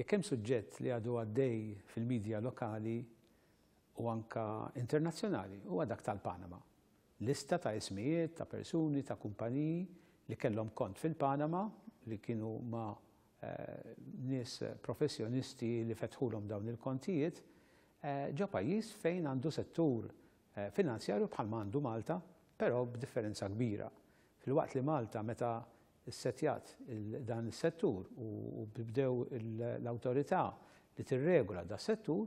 jekk hemm suġġett li għadu għaddej fil-medja lokali u anka internazzjonali huwa dak tal-Panama. Lista ta' ismijiet, ta' persuni, ta' kumpaniji li kellhom kont fil-Panama li kienu ma' eh, nies professjonisti li fetħulhom dawn il-kontijiet eh, ġo eh, pajjiż fejn għandu settur eh, finanzjarju bħal ma għandu Malta, però b'differenza kbira. Fil-waqt li Malta meta' setjat dan il-settur u bibdew l-autorità li tirregola da settur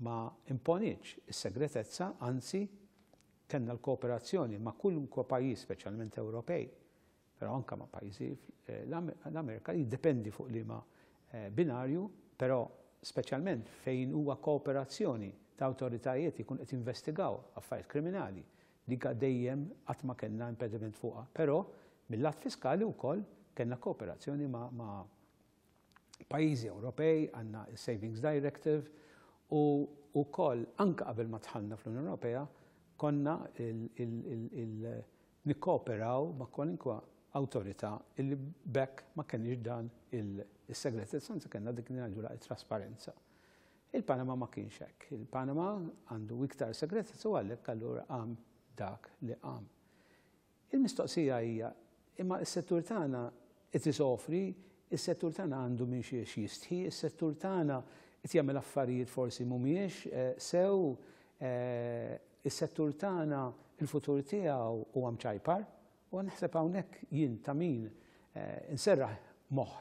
ma imponiċ il-segretezza, anzi kenna l-kooperazzjoni ma' kull pajis, specialment Ewropej, pero anka ma' pajizi eh, l-Amerika li dipendi fuq li ma' eh, binarju, pero specialment fejn huwa kooperazzjoni ta' autoritajiet jikun qed investigaw affarijiet kriminali li għaddejjem qatt ma kellna impediment fuqha. Però Mill-lat fiskali u koll kena kooperazzjoni ma, ma pajizi Ewropej, għanna Savings Directive u, u koll anka qabel ma tħallna fl-Unjoni Ewropea konna nikkooperaw ma kwalinkwa autorità illi bekk ma kienx dan il-segretezza, sanza kena dik nagħġula il-trasparenza. Il-Panama ma kienx hekk. Il-Panama għandu iktar segretezza u għalhekk allura għam dak li għam. Il-mistoqsija hija Imma s-settur tagħna qed offri, is-settur tagħna għandu minn xiex jistħi, is-settur tagħna qed jagħmel affarijiet forsi mhumiex eh, sew is-settur eh, tagħna il-futur tiegħu huwa mċajpar u naħseb hawnhekk jien ta' min inserraħ eh, moħħ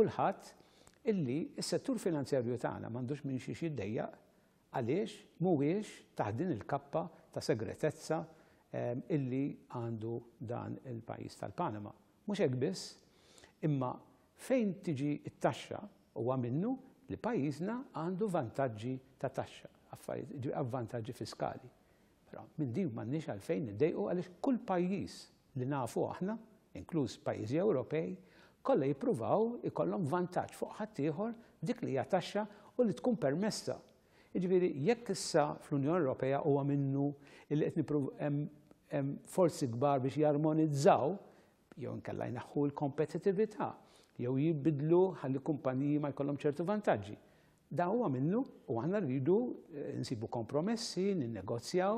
kulħadd illi s-settur finanzjarju tagħna m'għandux minn xiex jiddejjaq għaliex mhuwiex taħdin il-kappa ta' segretezza illi għandu dan il-pajis tal-Panama. Mux hekk biss, imma fejn tiġi it-taxxa huwa minnu li pajjiżna għandu vantaġġi ta' taxxa, għavvantagġi fiskali. Però minn din m'għandniex għalfejn niddejqu għaliex kull pajjiż li nafu aħna, inkluż pajjiżi Ewropej, kollha jippruvaw ikollhom vantaġġ fuq ħadd dik li hija taxxa u li tkun permessa Iġviri, jekk issa fl-Unjoni Ewropea huwa minnu il qed forsi kbar biex jarmonizzaw, jew nkella jnaħħu l-kompetitività, jew jibidlu ħalli kumpaniji ma jkollhom ċertu vantaġġi. Da huwa minnu u għanna rridu eh, nsibu kompromessi, ninnegozjaw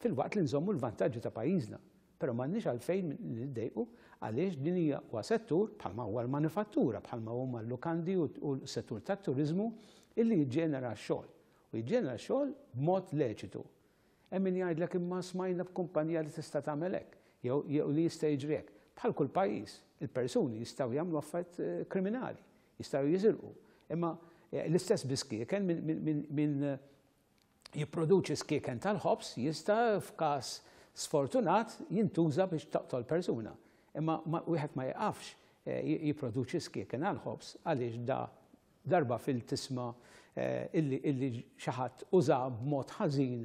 fil-waqt li nżommu l-vantaġġi ta' pajjiżna. Pero m'għandniex għalfejn niddejqu għaliex din hija huwa settur bħalma huwa l-manifattura, bħalma huma l-lukandi u s-settur tat-turizmu illi jġenera xogħol u jġenera xogħol b'mod leċitu. Hemm min jgħidlek imma smajna b'kumpanija li tista' tagħmel hekk jew li jista' jiġri Bħal kull pajjiż, il-persuni jistgħu jagħmlu affarijiet eh, kriminali, jistgħu jiżilqu. Imma eh, l-istess biskieken minn eh, jipproduċi skieken tal-ħobs jista' f'każ sfortunat jintuża biex taqtol persuna. Imma wieħed ma jaqafx jipproduċi skieken għal-ħobs għaliex da darba fil-tisma' Eh, illi xaħat uża b'mod ħażin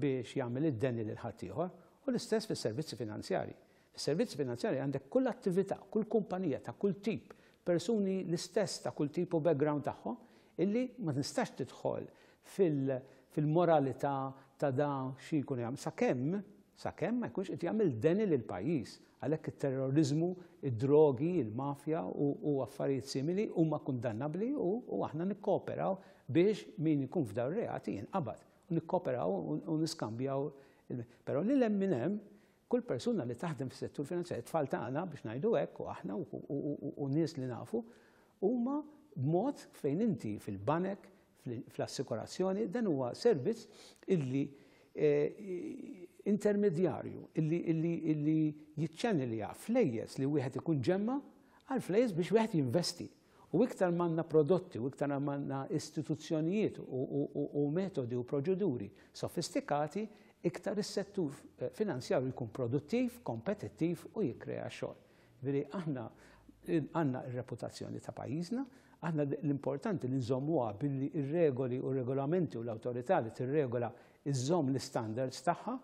biex jagħmel id-deni lil ħaddieħor u l-istess fis-servizzi finanzjari. Fis-servizzi finanzjari għandek kull attività, kull kumpanija ta' kull tip, persuni l-istess ta' kull tip u background tagħhom illi ma nistax tidħol fil-moralità ta' da xi jkun hemm sakemm sakemm ma jkunx qed jagħmel deni lil pajjiż għalhekk it-terrorizmu, id-drogi, il-mafja u affarijiet simili huma kundannabbli u aħna nikkoperaw biex min ikun f'daw reati jinqabad. U nikkoperaw u niskambjaw. Però lil hemm minn hemm kull persuna li taħdem fis-settur finanzjarju tfal tagħna biex ngħidu hekk u aħna u nies li nafu huma b'mod fejn inti fil-banek, fl-assikurazzjoni, dan huwa servizz illi Eh, intermedjarju illi jitċanilja flejjes li wieħed ikun ġemma għal flejjes biex wieħed jinvesti. U iktar manna prodotti, u iktar manna istituzzjonijiet u metodi u proċeduri sofistikati, iktar is-settur eh, finanzjarju jkun produttiv, kompetittiv u jikrea xogħol. Veri aħna r eh, reputazzjoni ta' pajjiżna, Aħna l-importanti li nżommuha billi ir-regoli u regolamenti u l-autorità li tirregola iżomm l-standards tagħha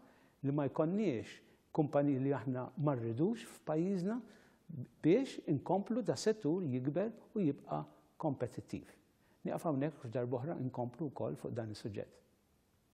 li ma jkonniex kumpaniji li aħna marridux f'pajjiżna biex inkomplu da settur jikber u jibqa' kompetittiv. Niqaf hawnhekk f'darb'oħra inkomplu wkoll fuq dan is-suġġett.